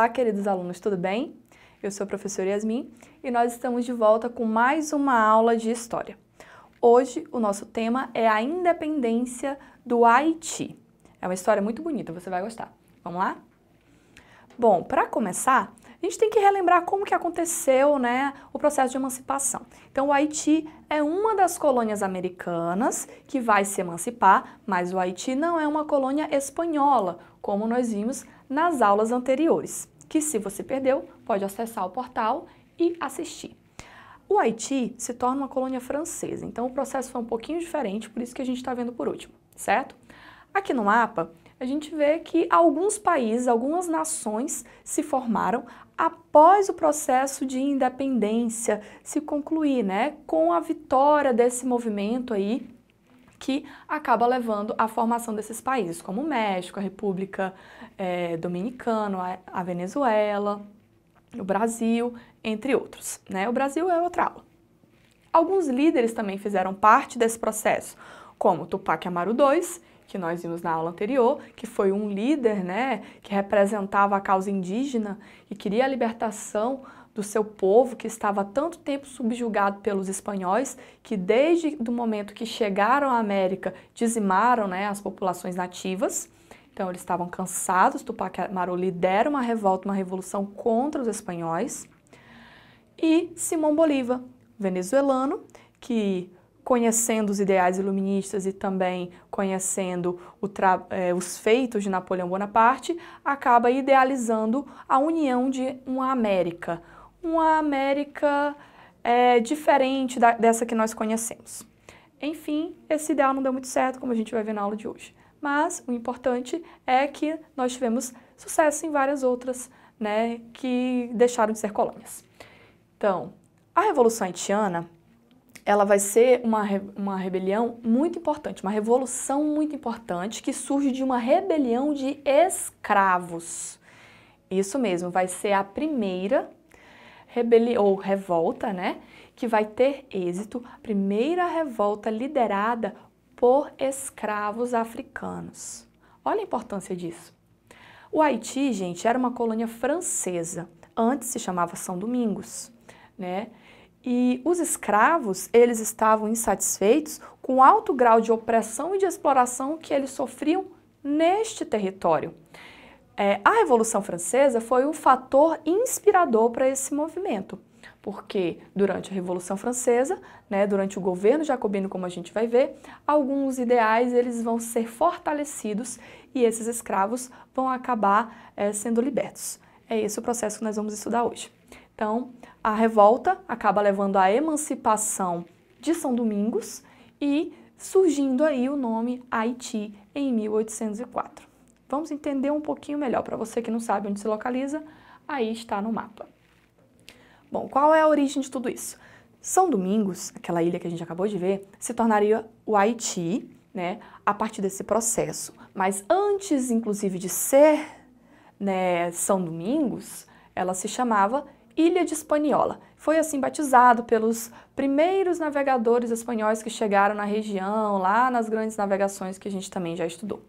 Olá, queridos alunos, tudo bem? Eu sou a professora Yasmin e nós estamos de volta com mais uma aula de História. Hoje o nosso tema é a independência do Haiti. É uma história muito bonita, você vai gostar. Vamos lá? Bom, para começar, a gente tem que relembrar como que aconteceu né, o processo de emancipação. Então, o Haiti é uma das colônias americanas que vai se emancipar, mas o Haiti não é uma colônia espanhola, como nós vimos nas aulas anteriores que se você perdeu, pode acessar o portal e assistir. O Haiti se torna uma colônia francesa, então o processo foi um pouquinho diferente, por isso que a gente está vendo por último, certo? Aqui no mapa, a gente vê que alguns países, algumas nações se formaram após o processo de independência se concluir, né? Com a vitória desse movimento aí que acaba levando à formação desses países, como o México, a República é, Dominicana, a, a Venezuela, o Brasil, entre outros. Né? O Brasil é outra aula. Alguns líderes também fizeram parte desse processo, como Tupac Amaru II, que nós vimos na aula anterior, que foi um líder né, que representava a causa indígena e queria a libertação do seu povo que estava há tanto tempo subjugado pelos espanhóis, que desde o momento que chegaram à América dizimaram né, as populações nativas. Então eles estavam cansados, Tupac Amaru lidera uma revolta, uma revolução contra os espanhóis. E Simão Bolívar, venezuelano, que conhecendo os ideais iluministas e também conhecendo eh, os feitos de Napoleão Bonaparte, acaba idealizando a união de uma América, uma América é, diferente da, dessa que nós conhecemos. Enfim, esse ideal não deu muito certo, como a gente vai ver na aula de hoje. Mas o importante é que nós tivemos sucesso em várias outras, né, que deixaram de ser colônias. Então, a Revolução Haitiana, ela vai ser uma, uma rebelião muito importante, uma revolução muito importante que surge de uma rebelião de escravos. Isso mesmo, vai ser a primeira rebelião ou revolta, né? Que vai ter êxito, a primeira revolta liderada por escravos africanos. Olha a importância disso. O Haiti, gente, era uma colônia francesa. Antes se chamava São Domingos, né? E os escravos, eles estavam insatisfeitos com o alto grau de opressão e de exploração que eles sofriam neste território. É, a Revolução Francesa foi um fator inspirador para esse movimento, porque durante a Revolução Francesa, né, durante o governo jacobino, como a gente vai ver, alguns ideais eles vão ser fortalecidos e esses escravos vão acabar é, sendo libertos. É esse o processo que nós vamos estudar hoje. Então, a revolta acaba levando à emancipação de São Domingos e surgindo aí o nome Haiti em 1804. Vamos entender um pouquinho melhor. Para você que não sabe onde se localiza, aí está no mapa. Bom, qual é a origem de tudo isso? São Domingos, aquela ilha que a gente acabou de ver, se tornaria o Haiti, né, a partir desse processo. Mas antes, inclusive, de ser né, São Domingos, ela se chamava Ilha de Espanhola. Foi assim batizado pelos primeiros navegadores espanhóis que chegaram na região, lá nas grandes navegações que a gente também já estudou.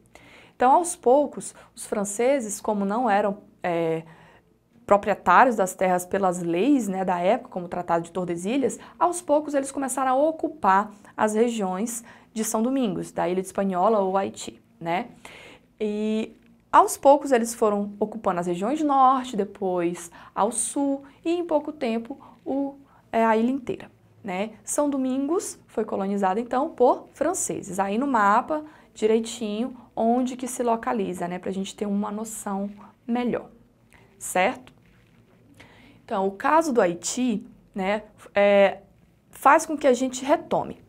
Então, aos poucos, os franceses, como não eram é, proprietários das terras pelas leis né, da época, como o Tratado de Tordesilhas, aos poucos eles começaram a ocupar as regiões de São Domingos, da Ilha de Espanhola ou Haiti, né? E aos poucos eles foram ocupando as regiões norte, depois ao sul e em pouco tempo o, é, a ilha inteira. Né? São Domingos foi colonizada então por franceses. Aí no mapa, direitinho, onde que se localiza, né? Para a gente ter uma noção melhor, certo? Então, o caso do Haiti, né, é, faz com que a gente retome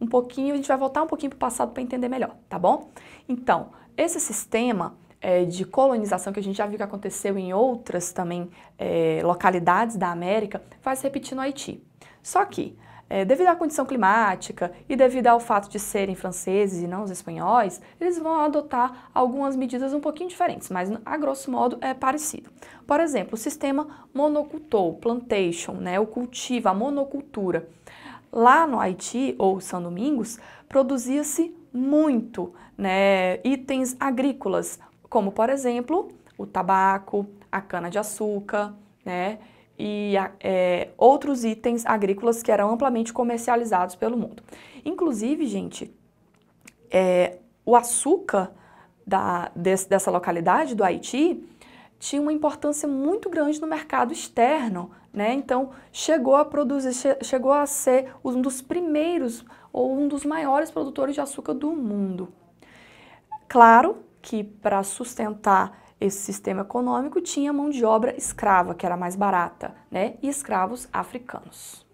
um pouquinho, a gente vai voltar um pouquinho para o passado para entender melhor, tá bom? Então, esse sistema é, de colonização que a gente já viu que aconteceu em outras também é, localidades da América, vai se repetir no Haiti. Só que, é, devido à condição climática e devido ao fato de serem franceses e não os espanhóis, eles vão adotar algumas medidas um pouquinho diferentes, mas a grosso modo é parecido. Por exemplo, o sistema monocultor, plantation, né, o cultivo, a monocultura. Lá no Haiti ou São Domingos, produzia-se muito né, itens agrícolas, como por exemplo o tabaco, a cana-de-açúcar, né? e é, outros itens agrícolas que eram amplamente comercializados pelo mundo. Inclusive, gente, é, o açúcar da, desse, dessa localidade do Haiti tinha uma importância muito grande no mercado externo, né? Então chegou a produzir, che, chegou a ser um dos primeiros ou um dos maiores produtores de açúcar do mundo. Claro que para sustentar esse sistema econômico tinha mão de obra escrava, que era mais barata, né? e escravos africanos.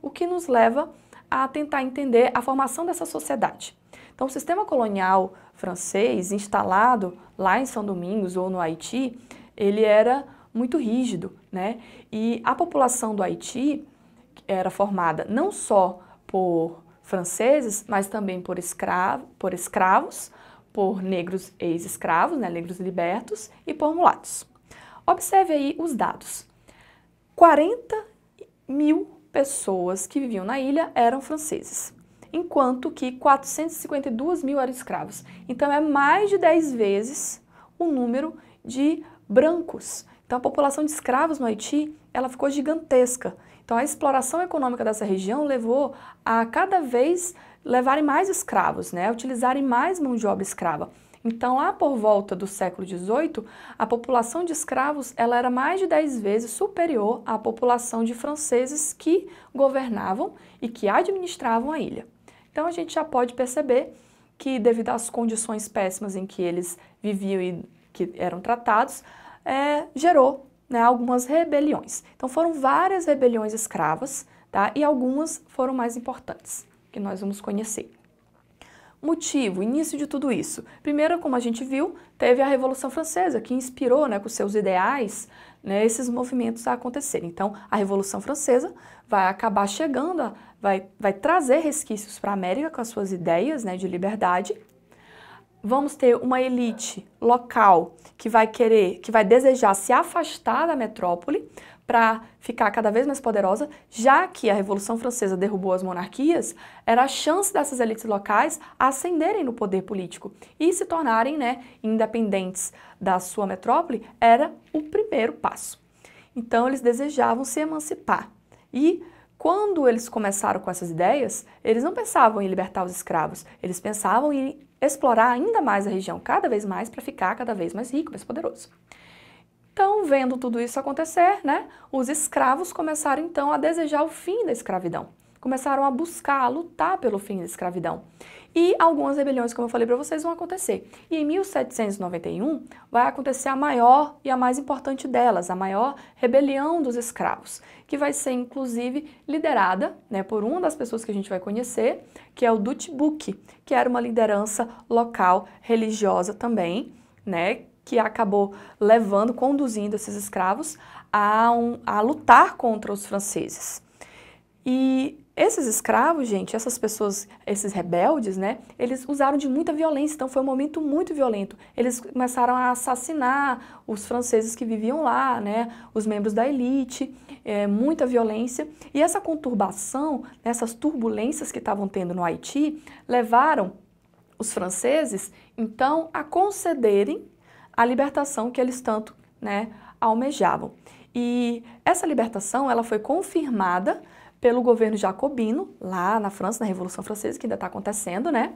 O que nos leva a tentar entender a formação dessa sociedade. Então, o sistema colonial francês, instalado lá em São Domingos ou no Haiti, ele era muito rígido, né? E a população do Haiti era formada não só por franceses, mas também por, escravo, por escravos, por negros ex-escravos, né, negros libertos, e por mulatos. Observe aí os dados. 40 mil pessoas que viviam na ilha eram franceses, enquanto que 452 mil eram escravos. Então é mais de 10 vezes o número de brancos. Então a população de escravos no Haiti ela ficou gigantesca. Então a exploração econômica dessa região levou a cada vez levarem mais escravos, né? utilizarem mais mão de obra escrava. Então, lá por volta do século XVIII, a população de escravos ela era mais de 10 vezes superior à população de franceses que governavam e que administravam a ilha. Então, a gente já pode perceber que, devido às condições péssimas em que eles viviam e que eram tratados, é, gerou né, algumas rebeliões. Então, foram várias rebeliões escravas tá? e algumas foram mais importantes que nós vamos conhecer. Motivo, início de tudo isso. Primeiro, como a gente viu, teve a Revolução Francesa, que inspirou né, com seus ideais né, esses movimentos a acontecerem. Então, a Revolução Francesa vai acabar chegando, a, vai, vai trazer resquícios para a América com as suas ideias né, de liberdade vamos ter uma elite local que vai querer, que vai desejar se afastar da metrópole para ficar cada vez mais poderosa, já que a Revolução Francesa derrubou as monarquias, era a chance dessas elites locais ascenderem no poder político e se tornarem né, independentes da sua metrópole, era o primeiro passo. Então eles desejavam se emancipar. E quando eles começaram com essas ideias, eles não pensavam em libertar os escravos, eles pensavam em explorar ainda mais a região, cada vez mais, para ficar cada vez mais rico, mais poderoso. Então, vendo tudo isso acontecer, né, os escravos começaram então a desejar o fim da escravidão. Começaram a buscar, a lutar pelo fim da escravidão. E algumas rebeliões, como eu falei para vocês, vão acontecer. E em 1791 vai acontecer a maior e a mais importante delas, a maior rebelião dos escravos, que vai ser inclusive liderada né, por uma das pessoas que a gente vai conhecer, que é o Dutbuque, que era uma liderança local religiosa também, né, que acabou levando, conduzindo esses escravos a, um, a lutar contra os franceses. E esses escravos, gente, essas pessoas, esses rebeldes, né, eles usaram de muita violência, então foi um momento muito violento. Eles começaram a assassinar os franceses que viviam lá, né, os membros da elite, é, muita violência. E essa conturbação, essas turbulências que estavam tendo no Haiti, levaram os franceses, então, a concederem a libertação que eles tanto né, almejavam. E essa libertação ela foi confirmada pelo governo jacobino, lá na França, na Revolução Francesa, que ainda está acontecendo, né?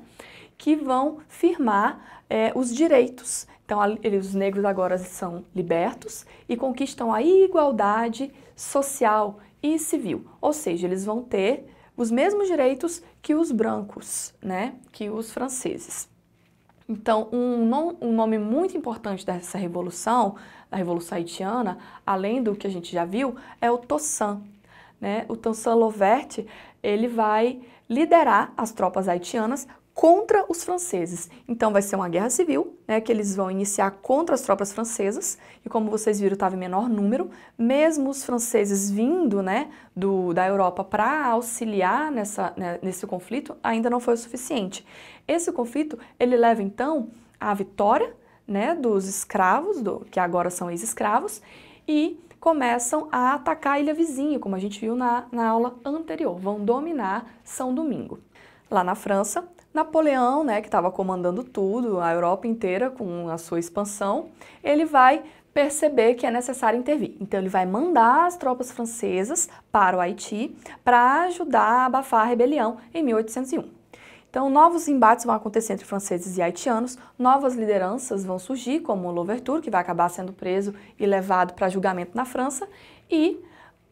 Que vão firmar é, os direitos. Então, a, os negros agora são libertos e conquistam a igualdade social e civil. Ou seja, eles vão ter os mesmos direitos que os brancos, né? Que os franceses. Então, um, nom um nome muito importante dessa revolução, da Revolução Haitiana, além do que a gente já viu, é o Toussaint. Né? O Toussaint Louverture, ele vai liderar as tropas haitianas contra os franceses. Então vai ser uma guerra civil, né, que eles vão iniciar contra as tropas francesas, e como vocês viram, estava em menor número, mesmo os franceses vindo, né, do, da Europa para auxiliar nessa, né, nesse conflito, ainda não foi o suficiente. Esse conflito, ele leva então à vitória, né, dos escravos, do, que agora são ex-escravos, e começam a atacar a ilha vizinha, como a gente viu na, na aula anterior, vão dominar São Domingo. Lá na França, Napoleão, né, que estava comandando tudo, a Europa inteira com a sua expansão, ele vai perceber que é necessário intervir. Então ele vai mandar as tropas francesas para o Haiti para ajudar a abafar a rebelião em 1801. Então, novos embates vão acontecer entre franceses e haitianos, novas lideranças vão surgir, como o Louverture, que vai acabar sendo preso e levado para julgamento na França, e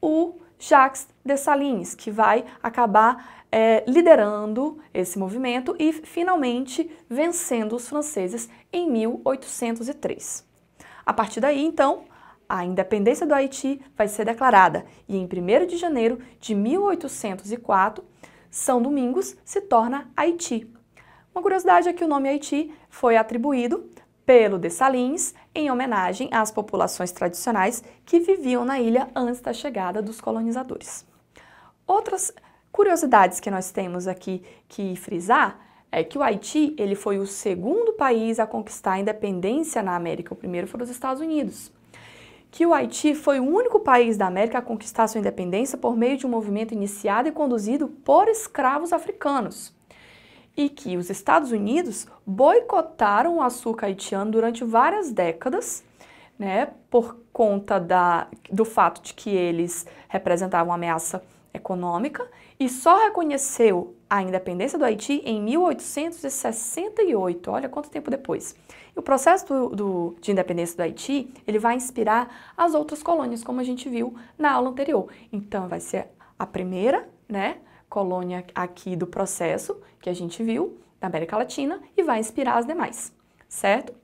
o Jacques Dessalines, que vai acabar é, liderando esse movimento e finalmente vencendo os franceses em 1803. A partir daí, então, a independência do Haiti vai ser declarada e em 1 de janeiro de 1804, São Domingos se torna Haiti. Uma curiosidade é que o nome Haiti foi atribuído pelo de Salins, em homenagem às populações tradicionais que viviam na ilha antes da chegada dos colonizadores. Outras curiosidades que nós temos aqui que frisar é que o Haiti ele foi o segundo país a conquistar a independência na América, o primeiro foram os Estados Unidos. Que o Haiti foi o único país da América a conquistar sua independência por meio de um movimento iniciado e conduzido por escravos africanos e que os Estados Unidos boicotaram o açúcar haitiano durante várias décadas, né, por conta da, do fato de que eles representavam ameaça econômica e só reconheceu a independência do Haiti em 1868, olha quanto tempo depois. E o processo do, do, de independência do Haiti, ele vai inspirar as outras colônias, como a gente viu na aula anterior. Então, vai ser a primeira, né, colônia aqui do processo que a gente viu da América Latina e vai inspirar as demais, certo?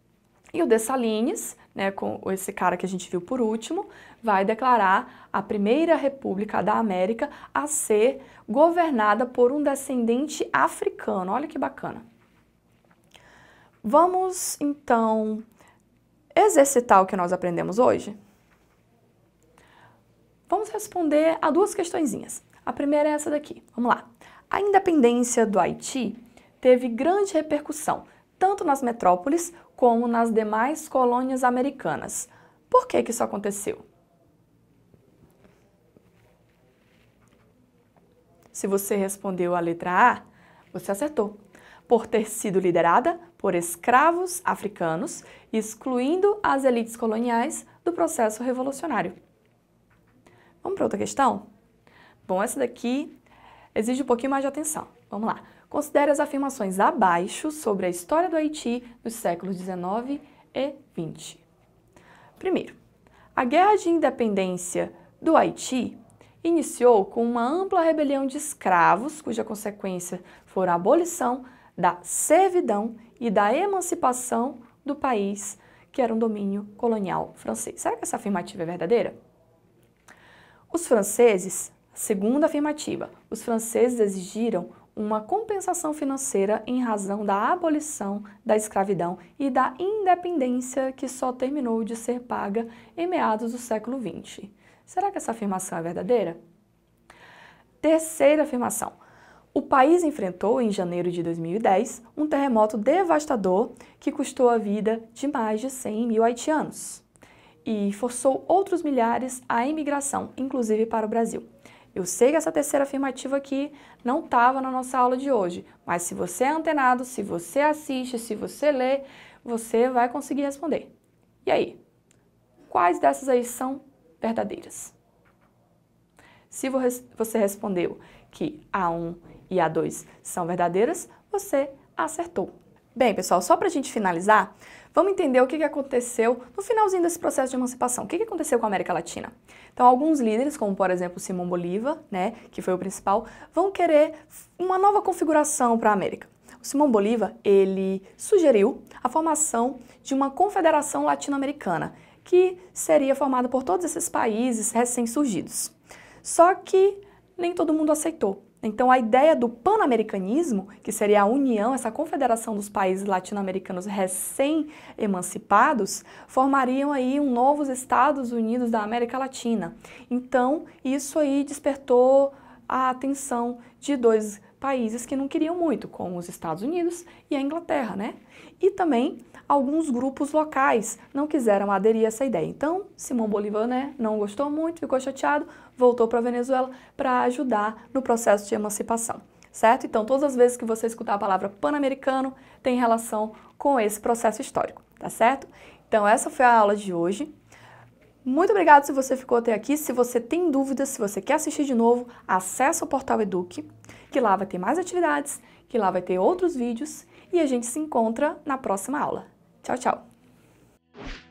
E o Dessalines, né, com esse cara que a gente viu por último, vai declarar a primeira república da América a ser governada por um descendente africano. Olha que bacana. Vamos então exercitar o que nós aprendemos hoje? Vamos responder a duas questõezinhas. A primeira é essa daqui. Vamos lá. A independência do Haiti teve grande repercussão, tanto nas metrópoles como nas demais colônias americanas. Por que, que isso aconteceu? Se você respondeu a letra A, você acertou. Por ter sido liderada por escravos africanos, excluindo as elites coloniais do processo revolucionário. Vamos para outra questão? Bom, essa daqui exige um pouquinho mais de atenção. Vamos lá. Considere as afirmações abaixo sobre a história do Haiti nos séculos 19 e 20. Primeiro, a Guerra de Independência do Haiti iniciou com uma ampla rebelião de escravos, cuja consequência foi a abolição da servidão e da emancipação do país, que era um domínio colonial francês. Será que essa afirmativa é verdadeira? Os franceses Segunda afirmativa: os franceses exigiram uma compensação financeira em razão da abolição da escravidão e da independência que só terminou de ser paga em meados do século XX. Será que essa afirmação é verdadeira? Terceira afirmação: o país enfrentou, em janeiro de 2010, um terremoto devastador que custou a vida de mais de 100 mil haitianos e forçou outros milhares à emigração, inclusive para o Brasil. Eu sei que essa terceira afirmativa aqui não estava na nossa aula de hoje, mas se você é antenado, se você assiste, se você lê, você vai conseguir responder. E aí? Quais dessas aí são verdadeiras? Se você respondeu que A1 e A2 são verdadeiras, você acertou. Bem, pessoal, só para a gente finalizar, vamos entender o que, aconteceu no finalzinho desse processo de emancipação. O que, que aconteceu com a América Latina? Então, alguns líderes, como por exemplo Simão Bolívar, né, que foi o principal, vão querer uma nova configuração para a América. O Simão Bolívar, ele sugeriu a formação de uma confederação latino-americana, que seria formada por todos esses países recém-surgidos. Só que nem todo mundo aceitou. Então, a ideia do pan-americanismo, que seria a união, essa confederação dos países latino-americanos recém-emancipados, formariam aí um novos Estados Unidos da América Latina. Então, isso aí despertou a atenção de dois países que não queriam muito, como os Estados Unidos e a Inglaterra, né? E também alguns grupos locais não quiseram aderir a essa ideia. Então, Simão Bolívar né, não gostou muito, ficou chateado, voltou para a Venezuela para ajudar no processo de emancipação, certo? Então, todas as vezes que você escutar a palavra pan-americano, tem relação com esse processo histórico, tá certo? Então, essa foi a aula de hoje. Muito obrigado se você ficou até aqui. Se você tem dúvidas, se você quer assistir de novo, acesse o portal Eduque que lá vai ter mais atividades, que lá vai ter outros vídeos e a gente se encontra na próxima aula. Tchau, tchau!